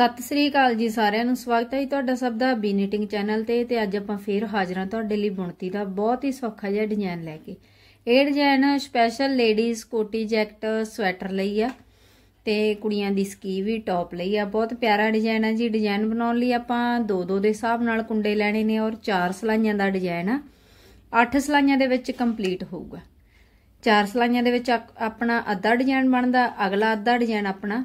ਸਤਿ ਸ੍ਰੀ ਅਕਾਲ ਜੀ ਸਾਰਿਆਂ ਨੂੰ ਸਵਾਗਤ ਹੈ ਤੁਹਾਡਾ ਸਭ ਦਾ ਬੀ ਨੀਟਿੰਗ ਚੈਨਲ ਤੇ ਤੇ ਅੱਜ ਆਪਾਂ ਫੇਰ ਹਾਜ਼ਰਾਂ ਤੁਹਾਡੇ ਲਈ ਬੁਣਤੀ ਦਾ ਬਹੁਤ ਹੀ ਸੌਖਾ ਜਿਹਾ ਡਿਜ਼ਾਈਨ ਲੈ ਕੇ ਇਹ ਡਿਜ਼ਾਈਨ ਸਪੈਸ਼ਲ ਲੇਡੀਜ਼ ਕੋਟੀ ਜੈਕਟ ਸਵੈਟਰ ਲਈ ਆ ਤੇ ਕੁੜੀਆਂ ਦੀ ਸਕੀ ਵੀ ਟੌਪ ਲਈ ਆ ਬਹੁਤ ਪਿਆਰਾ ਡਿਜ਼ਾਈਨ ਆ ਜੀ ਡਿਜ਼ਾਈਨ ਬਣਾਉਣ ਲਈ ਆਪਾਂ ਦੋ ਦੋ ਦੇ ਹਿਸਾਬ ਨਾਲ ਕੁੰਡੇ ਲੈਣੇ ਨੇ ਔਰ ਚਾਰ ਸਲਾਈਆਂ ਦਾ ਡਿਜ਼ਾਈਨ ਆ ਅੱਠ ਸਲਾਈਆਂ ਦੇ ਵਿੱਚ ਕੰਪਲੀਟ ਹੋਊਗਾ ਚਾਰ ਸਲਾਈਆਂ ਦੇ ਵਿੱਚ ਆਪਣਾ ਅੱਧਾ ਡਿਜ਼ਾਈਨ ਬਣਦਾ ਅਗਲਾ ਅੱਧਾ ਡਿਜ਼ਾਈਨ ਆਪਣਾ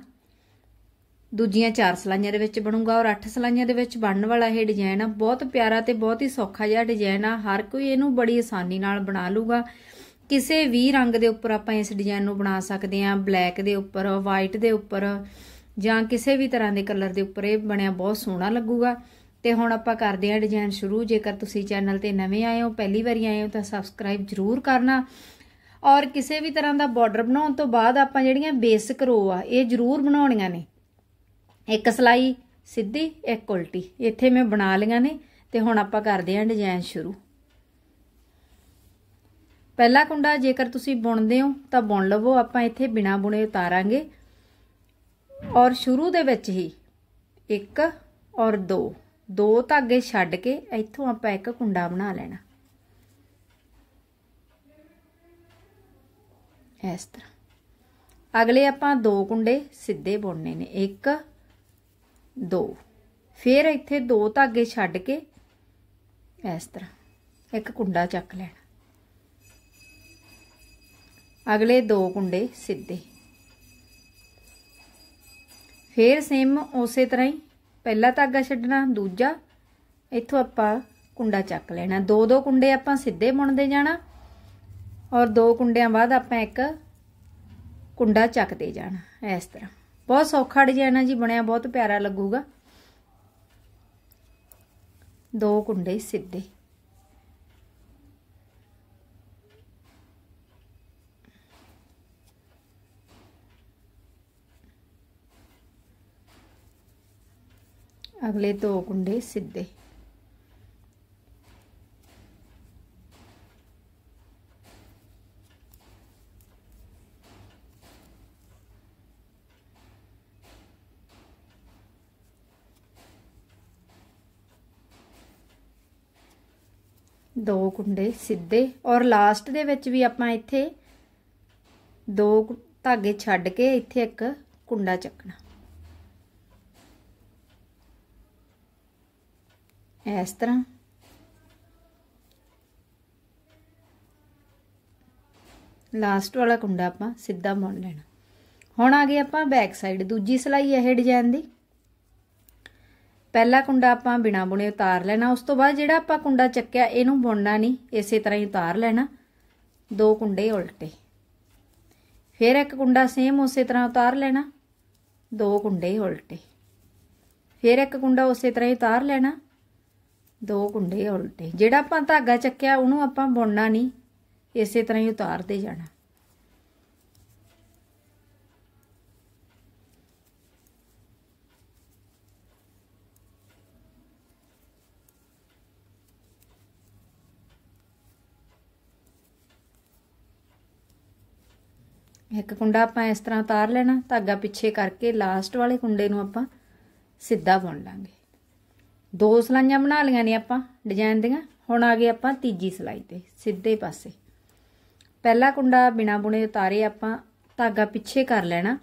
ਦੂਜੀਆਂ 4 ਸਲਾਈਆਂ ਦੇ ਵਿੱਚ ਬਣੂਗਾ ਔਰ 8 ਸਲਾਈਆਂ ਦੇ ਵਿੱਚ ਬਣਨ ਵਾਲਾ ਇਹ ਡਿਜ਼ਾਈਨ ਆ ਬਹੁਤ ਪਿਆਰਾ ਤੇ ਬਹੁਤ ਹੀ ਸੌਖਾ ਜਿਹਾ ਡਿਜ਼ਾਈਨ ਆ ਹਰ ਕੋਈ ਇਹਨੂੰ ਬੜੀ ਆਸਾਨੀ ਨਾਲ ਬਣਾ ਲੂਗਾ ਕਿਸੇ ਵੀ ਰੰਗ ਦੇ ਉੱਪਰ ਆਪਾਂ ਇਸ ਡਿਜ਼ਾਈਨ ਨੂੰ ਬਣਾ ਸਕਦੇ ਆ ਬਲੈਕ ਦੇ ਉੱਪਰ ਵਾਈਟ ਦੇ ਉੱਪਰ ਜਾਂ ਕਿਸੇ ਵੀ ਤਰ੍ਹਾਂ ਦੇ ਕਲਰ ਦੇ ਉੱਪਰ ਇਹ ਬਣਿਆ ਬਹੁਤ ਸੋਹਣਾ ਲੱਗੂਗਾ ਤੇ ਹੁਣ ਆਪਾਂ ਕਰਦੇ ਆ ਡਿਜ਼ਾਈਨ ਸ਼ੁਰੂ ਜੇਕਰ ਤੁਸੀਂ ਚੈਨਲ ਤੇ ਨਵੇਂ ਆਏ ਹੋ ਪਹਿਲੀ ਵਾਰੀ ਆਏ ਹੋ ਤਾਂ ਸਬਸਕ੍ਰਾਈਬ ਜ਼ਰੂਰ ਕਰਨਾ ਔਰ ਕਿਸੇ ਵੀ ਤਰ੍ਹਾਂ ਦਾ ਬਾਰਡਰ ਬਣਾਉਣ ਤੋਂ ਬਾਅਦ ਆਪਾਂ ਜਿਹੜੀਆਂ ਬੇਸਿਕ ਰੋ ਆ ਇਹ ਜ਼ਰੂਰ ਬਣਾਉਣੀਆਂ ਨੇ ਇੱਕ ਸਲਾਈ ਸਿੱਧੀ ਇੱਕ ਉਲਟੀ ਇੱਥੇ ਮੈਂ ਬਣਾ ਲਈਆਂ ਨੇ ਤੇ ਹੁਣ ਆਪਾਂ ਕਰਦੇ ਹਾਂ ਡਿਜ਼ਾਈਨ ਸ਼ੁਰੂ ਪਹਿਲਾ ਕੁੰਡਾ ਜੇਕਰ ਤੁਸੀਂ ਬੁਣਦੇ ਹੋ ਤਾਂ ਬੁਣ ਲਵੋ ਆਪਾਂ ਇੱਥੇ ਬਿਨਾ ਬੁਣੇ ਉਤਾਰਾਂਗੇ ਔਰ ਸ਼ੁਰੂ ਦੇ ਵਿੱਚ ਹੀ ਇੱਕ ਔਰ ਦੋ ਦੋ ਧਾਗੇ ਛੱਡ ਕੇ ਇੱਥੋਂ ਆਪਾਂ ਇੱਕ ਕੁੰਡਾ ਬਣਾ ਲੈਣਾ ਇਸ ਤਰ੍ਹਾਂ ਅਗਲੇ ਆਪਾਂ ਦੋ ਕੁੰਡੇ ਸਿੱਧੇ ਬੁਣਨੇ ਨੇ ਇੱਕ ਦੋ ਫਿਰ ਇੱਥੇ ਦੋ ਧਾਗੇ ਛੱਡ ਕੇ ਇਸ ਤਰ੍ਹਾਂ ਇੱਕ ਕੁੰਡਾ ਚੱਕ ਲੈਣਾ ਅਗਲੇ ਦੋ ਕੁੰਡੇ ਸਿੱਧੇ ਫਿਰ ਸੇਮ ਉਸੇ ਤਰ੍ਹਾਂ ਹੀ ਪਹਿਲਾ ਧਾਗਾ ਛੱਡਣਾ ਦੂਜਾ ਇੱਥੋਂ ਆਪਾਂ ਕੁੰਡਾ ਚੱਕ ਲੈਣਾ ਦੋ ਦੋ ਕੁੰਡੇ ਆਪਾਂ ਸਿੱਧੇ ਬੁਣਦੇ ਜਾਣਾ ਔਰ ਦੋ ਕੁੰਡਿਆਂ ਬਾਅਦ ਆਪਾਂ ਇੱਕ ਕੁੰਡਾ ਚੱਕਦੇ ਜਾਣਾ ਇਸ ਤਰ੍ਹਾਂ बहुत सौखा डिजाइन है जी बनया बहुत प्यारा लगेगा दो कुंडे सीधे अगले दो कुंडे सीधे ਦੋ ਕੁੰਡੇ ਸਿੱਧੇ ਔਰ ਲਾਸਟ ਦੇ ਵਿੱਚ ਵੀ ਆਪਾਂ ਇੱਥੇ ਦੋ ਧਾਗੇ ਛੱਡ ਕੇ ਇੱਥੇ ਇੱਕ ਕੁੰਡਾ ਚੱਕਣਾ ਇਸ ਤਰ੍ਹਾਂ ਲਾਸਟ ਵਾਲਾ ਕੁੰਡਾ ਆਪਾਂ ਸਿੱਧਾ ਮੋੜ ਲੈਣਾ ਹੁਣ ਆ ਗਏ ਆਪਾਂ ਬੈਕ ਸਾਈਡ ਦੂਜੀ ਸਲਾਈ ਇਹ ਡਿਜ਼ਾਈਨ ਦੀ ਪਹਿਲਾ ਕੁੰਡਾ ਆਪਾਂ ਬਿਨਾ ਬੁਣੇ ਉਤਾਰ ਲੈਣਾ ਉਸ ਤੋਂ ਬਾਅਦ ਜਿਹੜਾ ਆਪਾਂ ਕੁੰਡਾ ਚੱਕਿਆ ਇਹਨੂੰ ਬੁਣਨਾ ਨਹੀਂ ਇਸੇ ਤਰ੍ਹਾਂ ਹੀ ਉਤਾਰ ਲੈਣਾ ਦੋ ਕੁੰਡੇ ਉਲਟੇ ਫਿਰ ਇੱਕ ਕੁੰਡਾ ਸੇਮ ਉਸੇ ਤਰ੍ਹਾਂ ਉਤਾਰ ਲੈਣਾ ਦੋ ਕੁੰਡੇ ਉਲਟੇ ਫਿਰ ਇੱਕ ਕੁੰਡਾ ਉਸੇ ਤਰ੍ਹਾਂ ਹੀ ਉਤਾਰ ਲੈਣਾ ਦੋ ਕੁੰਡੇ ਉਲਟੇ ਜਿਹੜਾ ਆਪਾਂ ਧਾਗਾ ਚੱਕਿਆ ਉਹਨੂੰ ਆਪਾਂ ਬੁਣਨਾ ਨਹੀਂ ਇਸੇ ਤਰ੍ਹਾਂ ਹੀ ਉਤਾਰਦੇ ਜਾਣਾ ਇੱਕ ਕੁੰਡਾ ਆਪਾਂ ਇਸ ਤਰ੍ਹਾਂ ਉਤਾਰ ਲੈਣਾ ਧਾਗਾ ਪਿੱਛੇ ਕਰਕੇ ਲਾਸਟ ਵਾਲੇ ਕੁੰਡੇ ਨੂੰ ਆਪਾਂ ਸਿੱਧਾ ਬੁਣ ਲਾਂਗੇ ਦੋ ਸਲਾਈਆਂ ਬਣਾ ਲਈਆਂ ਨੇ ਆਪਾਂ ਡਿਜ਼ਾਈਨ ਦੀਆਂ ਹੁਣ ਆ ਗਏ ਆਪਾਂ ਤੀਜੀ ਸਲਾਈ ਤੇ ਸਿੱਧੇ ਪਾਸੇ ਪਹਿਲਾ ਕੁੰਡਾ ਬਿਨਾ ਬੁਣੇ ਉਤਾਰੇ ਆਪਾਂ ਧਾਗਾ ਪਿੱਛੇ ਕਰ ਲੈਣਾ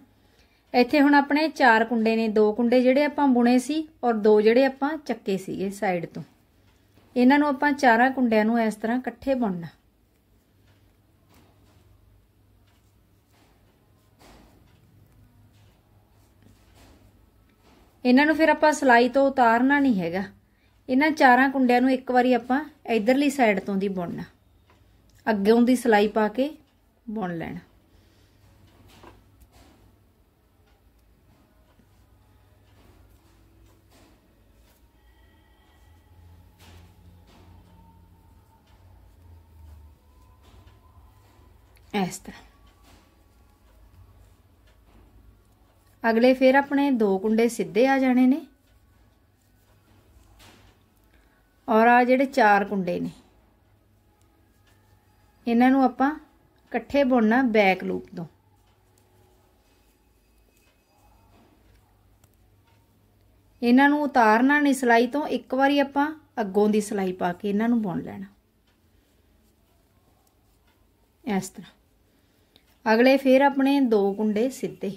ਇੱਥੇ ਹੁਣ ਆਪਣੇ ਚਾਰ ਕੁੰਡੇ ਨੇ ਦੋ ਕੁੰਡੇ ਜਿਹੜੇ ਆਪਾਂ ਬੁਣੇ ਸੀ ਔਰ ਦੋ ਜਿਹੜੇ ਆਪਾਂ ਚੱਕੇ ਸੀਗੇ ਸਾਈਡ ਤੋਂ ਇਹਨਾਂ ਨੂੰ ਆਪਾਂ ਚਾਰਾਂ ਕੁੰਡਿਆਂ ਨੂੰ ਇਸ ਤਰ੍ਹਾਂ ਇਕੱਠੇ ਬੁਣਨਾ ਇਹਨਾਂ ਨੂੰ ਫਿਰ ਆਪਾਂ ਸਲਾਈ ਤੋਂ ਉਤਾਰਨਾ ਨਹੀਂ ਹੈਗਾ ਇਹਨਾਂ ਚਾਰਾਂ ਕੁੰਡਿਆਂ ਨੂੰ ਇੱਕ ਵਾਰੀ ਆਪਾਂ ਇਧਰਲੀ ਸਾਈਡ ਤੋਂ ਦੀ ਬੁਣਨਾ ਅੱਗੇੋਂ ਦੀ ਸਲਾਈ ਪਾ ਕੇ ਬੁਣ ਲੈਣਾ ਇਸ ਤਰ੍ਹਾਂ ਅਗਲੇ ਫਿਰ ਆਪਣੇ ਦੋ ਕੁੰਡੇ ਸਿੱਧੇ ਆ ਜਾਣੇ ਨੇ ਔਰ ਆ ਜਿਹੜੇ ਚਾਰ ਕੁੰਡੇ ਨੇ ਇਹਨਾਂ ਨੂੰ ਆਪਾਂ ਇਕੱਠੇ ਬੁਣਨਾ ਬੈਕ ਲੂਪ ਤੋਂ ਇਹਨਾਂ ਨੂੰ ਉਤਾਰਨਾ ਨਹੀਂ ਸਲਾਈ ਤੋਂ ਇੱਕ ਵਾਰੀ ਆਪਾਂ ਅੱਗੋਂ ਦੀ ਸਲਾਈ ਪਾ ਕੇ ਇਹਨਾਂ ਨੂੰ ਬੁਣ ਲੈਣਾ ਇਸ ਤਰ੍ਹਾਂ ਅਗਲੇ ਫੇਰ ਆਪਣੇ ਦੋ ਕੁੰਡੇ ਸਿੱਧੇ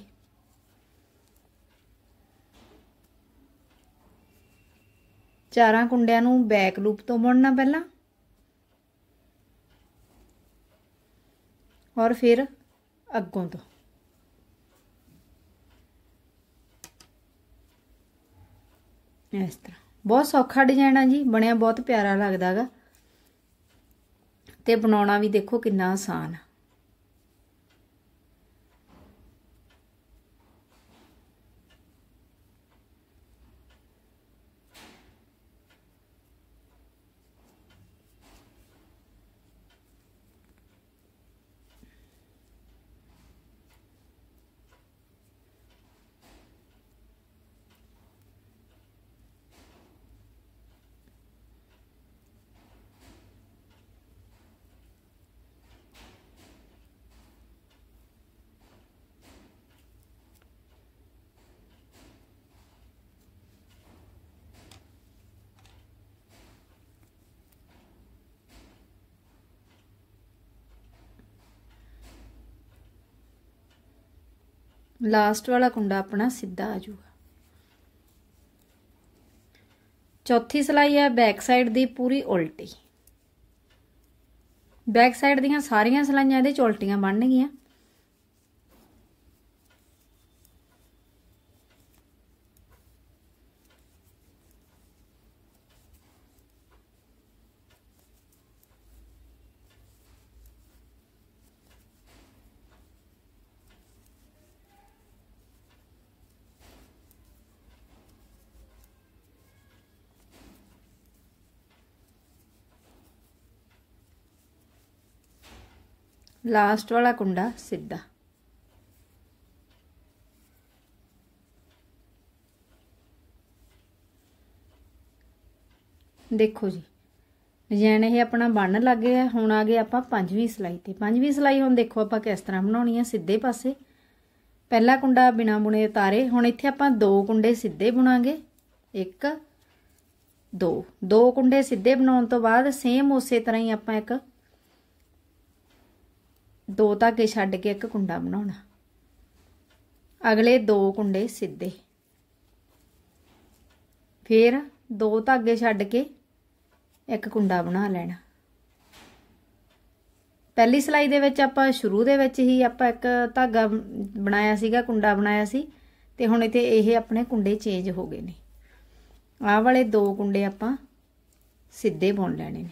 ਚਾਰਾਂ ਕੁੰਡਿਆਂ ਨੂੰ ਬੈਕ ਲੂਪ ਤੋਂ ਬੁਣਨਾ ਪਹਿਲਾਂ ਔਰ ਫਿਰ ਅੱਗੋਂ ਤੋਂ ਇਸ ਤਰ੍ਹਾਂ ਬਹੁਤ ਸੌਖਾ ਡਿਜ਼ਾਈਨ ਆ ਜੀ ਬਣਿਆ ਬਹੁਤ ਪਿਆਰਾ ਲੱਗਦਾਗਾ ਤੇ ਬਣਾਉਣਾ ਵੀ ਦੇਖੋ ਕਿੰਨਾ ਆਸਾਨ ਆ ਲਾਸਟ ਵਾਲਾ ਕੁੰਡਾ ਆਪਣਾ ਸਿੱਧਾ ਆ ਜਾਊਗਾ ਚੌਥੀ ਸਲਾਈ ਹੈ ਬੈਕ ਸਾਈਡ ਦੀ ਪੂਰੀ ਉਲਟੀ ਬੈਕ ਸਾਈਡ ਦੀਆਂ ਸਾਰੀਆਂ ਸਲਾਈਆਂ ਇਹਦੇ ਚ ਉਲਟੀਆਂ ਬਣਨਗੀਆਂ ਲਾਸਟ ਵਾਲਾ ਕੁੰਡਾ ਸਿੱਧਾ ਦੇਖੋ ਜੀ ਡਿਜ਼ਾਈਨ ਇਹ ਆਪਣਾ ਬਣਨ ਲੱਗ ਗਿਆ ਹੁਣ ਆ ਗਏ ਆਪਾਂ ਪੰਜਵੀਂ ਸਲਾਈ ਤੇ ਪੰਜਵੀਂ ਸਲਾਈ ਹੁਣ ਦੇਖੋ ਆਪਾਂ ਕਿਸ ਤਰ੍ਹਾਂ ਬਣਾਉਣੀ ਆ ਸਿੱਧੇ ਪਾਸੇ ਪਹਿਲਾ ਕੁੰਡਾ ਬਿਨਾ ਬੁਣੇ ਉਤਾਰੇ ਹੁਣ ਇੱਥੇ ਆਪਾਂ ਦੋ ਕੁੰਡੇ ਸਿੱਧੇ ਬੁਣਾਂਗੇ ਇੱਕ ਦੋ ਦੋ ਕੁੰਡੇ ਸਿੱਧੇ ਬਣਾਉਣ ਤੋਂ ਬਾਅਦ ਸੇਮ ਉਸੇ ਤਰ੍ਹਾਂ ਹੀ ਆਪਾਂ ਇੱਕ ਦੋ ਧਾਗੇ ਛੱਡ ਕੇ ਇੱਕ ਕੁੰਡਾ ਬਣਾਉਣਾ ਅਗਲੇ ਦੋ ਕੁੰਡੇ ਸਿੱਧੇ ਫਿਰ ਦੋ ਧਾਗੇ ਛੱਡ ਕੇ ਇੱਕ ਕੁੰਡਾ ਬਣਾ ਲੈਣਾ ਪਹਿਲੀ ਸਲਾਈ ਦੇ ਵਿੱਚ ਆਪਾਂ ਸ਼ੁਰੂ ਦੇ ਵਿੱਚ ਹੀ ਆਪਾਂ ਇੱਕ ਧਾਗਾ ਬਣਾਇਆ ਸੀਗਾ ਕੁੰਡਾ ਬਣਾਇਆ ਸੀ ਤੇ ਹੁਣ ਇਥੇ ਇਹ ਆਪਣੇ ਕੁੰਡੇ ਚੇਂਜ ਹੋ ਗਏ ਨੇ ਆਹ ਵਾਲੇ ਦੋ ਕੁੰਡੇ ਆਪਾਂ ਸਿੱਧੇ ਬੁਣ ਲੈਣੇ ਨੇ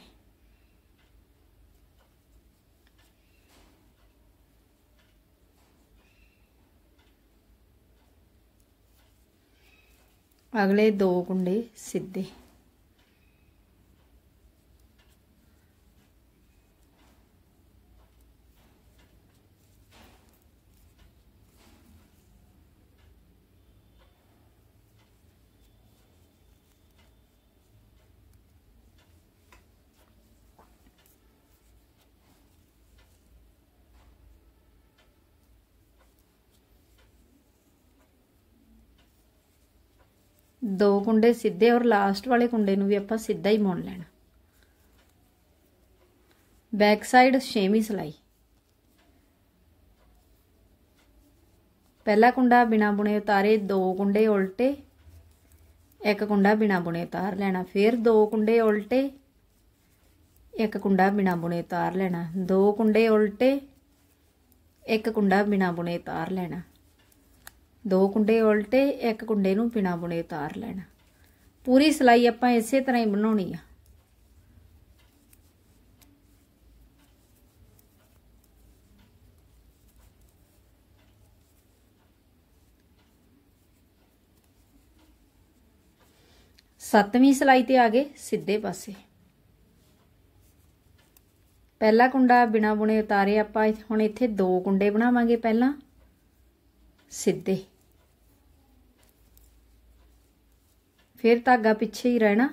ਅਗਲੇ ਦੋ ਕੁੰਡੇ ਸਿੱਧੇ ਦੋ ਕੁੰਡੇ ਸਿੱਧੇ ਔਰ ਲਾਸਟ ਵਾਲੇ ਕੁੰਡੇ ਨੂੰ ਵੀ ਆਪਾਂ ਸਿੱਧਾ ਹੀ ਮੋੜ ਲੈਣਾ ਬੈਕ ਸਾਈਡ 6ਵੀਂ ਸਲਾਈ ਪਹਿਲਾ ਕੁੰਡਾ ਬਿਨਾ ਬੁਣੇ ਉਤਾਰੇ ਦੋ ਕੁੰਡੇ ਉਲਟੇ ਇੱਕ ਕੁੰਡਾ ਬਿਨਾ ਬੁਣੇ ਉਤਾਰ ਲੈਣਾ ਫਿਰ ਦੋ ਕੁੰਡੇ ਉਲਟੇ ਇੱਕ ਕੁੰਡਾ ਬਿਨਾ ਬੁਣੇ ਉਤਾਰ ਲੈਣਾ ਦੋ ਕੁੰਡੇ ਉਲਟੇ ਇੱਕ ਕੁੰਡਾ ਬਿਨਾ ਬੁਣੇ ਉਤਾਰ ਲੈਣਾ ਦੋ ਕੁੰਡੇ ਉਲਟੇ ਇੱਕ ਕੁੰਡੇ ਨੂੰ ਬਿਨਾ ਬੁਣੇ ਉਤਾਰ ਲੈਣਾ ਪੂਰੀ ਸਲਾਈ ਆਪਾਂ ਇਸੇ ਤਰ੍ਹਾਂ ਹੀ ਬਣਾਉਣੀ ਆ ਸੱਤਵੀਂ ਸਲਾਈ ਤੇ ਆ ਗਏ ਸਿੱਧੇ ਪਾਸੇ ਪਹਿਲਾ ਕੁੰਡਾ ਬਿਨਾ ਬੁਣੇ ਉਤਾਰੇ ਆਪਾਂ ਹੁਣ ਇੱਥੇ ਦੋ ਕੁੰਡੇ ਬਣਾਵਾਂਗੇ ਪਹਿਲਾਂ ਸਿੱਧੇ ਫਿਰ ਧਾਗਾ ਪਿੱਛੇ ਹੀ ਰਹਿਣਾ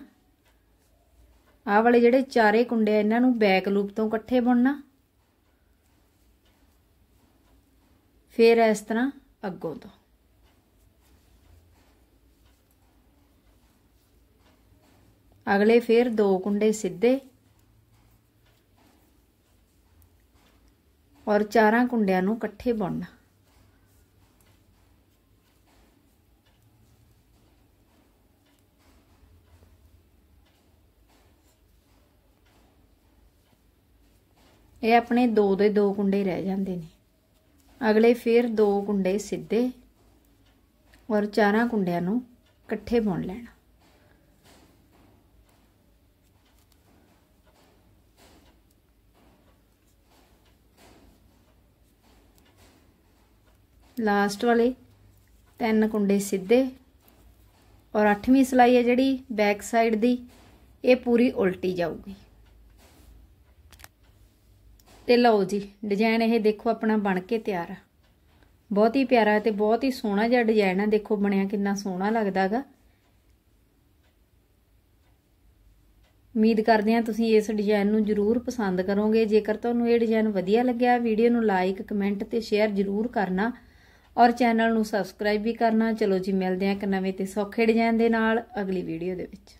ਆਹ ਵਾਲੇ ਜਿਹੜੇ ਚਾਰੇ ਕੁੰਡੇ ਆ ਇਹਨਾਂ ਨੂੰ ਬੈਕ ਲੂਪ ਤੋਂ ਇਕੱਠੇ ਬੁਣਨਾ ਫਿਰ ਇਸ ਤਰ੍ਹਾਂ ਅੱਗੋਂ ਤੋਂ ਅਗਲੇ ਫਿਰ ਦੋ ਕੁੰਡੇ ਸਿੱਧੇ ਔਰ ਚਾਰਾਂ ਕੁੰਡਿਆਂ ਨੂੰ ਇਕੱਠੇ ਬੁਣਨਾ ਇਹ ਆਪਣੇ 2 ਦੇ 2 ਕੁੰਡੇ ਰਹਿ ਜਾਂਦੇ ਨੇ ਅਗਲੇ ਫਿਰ 2 ਕੁੰਡੇ ਸਿੱਧੇ ਔਰ ਚਾਰਾਂ ਕੁੰਡਿਆਂ ਨੂੰ ਇਕੱਠੇ ਬੁਣ ਲੈਣਾ ਲਾਸਟ ਵਾਲੇ ਤਿੰਨ ਕੁੰਡੇ ਸਿੱਧੇ ਔਰ 8ਵੀਂ ਸਲਾਈ ਹੈ ਜਿਹੜੀ ਬੈਕ ਸਾਈਡ ਦੀ ਇਹ ਪੂਰੀ ਉਲਟੀ ਜਾਊਗੀ ਤੇ ਲਓ ਜੀ ਡਿਜ਼ਾਈਨ ਇਹ ਦੇਖੋ ਆਪਣਾ ਬਣ ਕੇ ਤਿਆਰ ਆ ਬਹੁਤ ਹੀ ਪਿਆਰਾ ਤੇ ਬਹੁਤ ਹੀ ਸੋਹਣਾ ਜਿਹਾ ਡਿਜ਼ਾਈਨ ਆ ਦੇਖੋ ਬਣਿਆ ਕਿੰਨਾ ਸੋਹਣਾ ਲੱਗਦਾਗਾ ਉਮੀਦ ਕਰਦੇ ਹਾਂ ਤੁਸੀਂ ਇਸ ਡਿਜ਼ਾਈਨ ਨੂੰ ਜ਼ਰੂਰ ਪਸੰਦ ਕਰੋਗੇ ਜੇਕਰ ਤੁਹਾਨੂੰ ਇਹ ਡਿਜ਼ਾਈਨ ਵਧੀਆ ਲੱਗਿਆ ਵੀਡੀਓ ਨੂੰ ਲਾਈਕ ਕਮੈਂਟ ਤੇ ਸ਼ੇਅਰ ਜ਼ਰੂਰ ਕਰਨਾ ਔਰ ਚੈਨਲ ਨੂੰ ਸਬਸਕ੍ਰਾਈਬ ਵੀ ਕਰਨਾ ਚਲੋ ਜੀ ਮਿਲਦੇ ਹਾਂ ਇੱਕ ਨਵੇਂ ਤੇ ਸੌਖੇ ਡਿਜ਼ਾਈਨ ਦੇ ਨਾਲ ਅਗਲੀ ਵੀਡੀਓ ਦੇ ਵਿੱਚ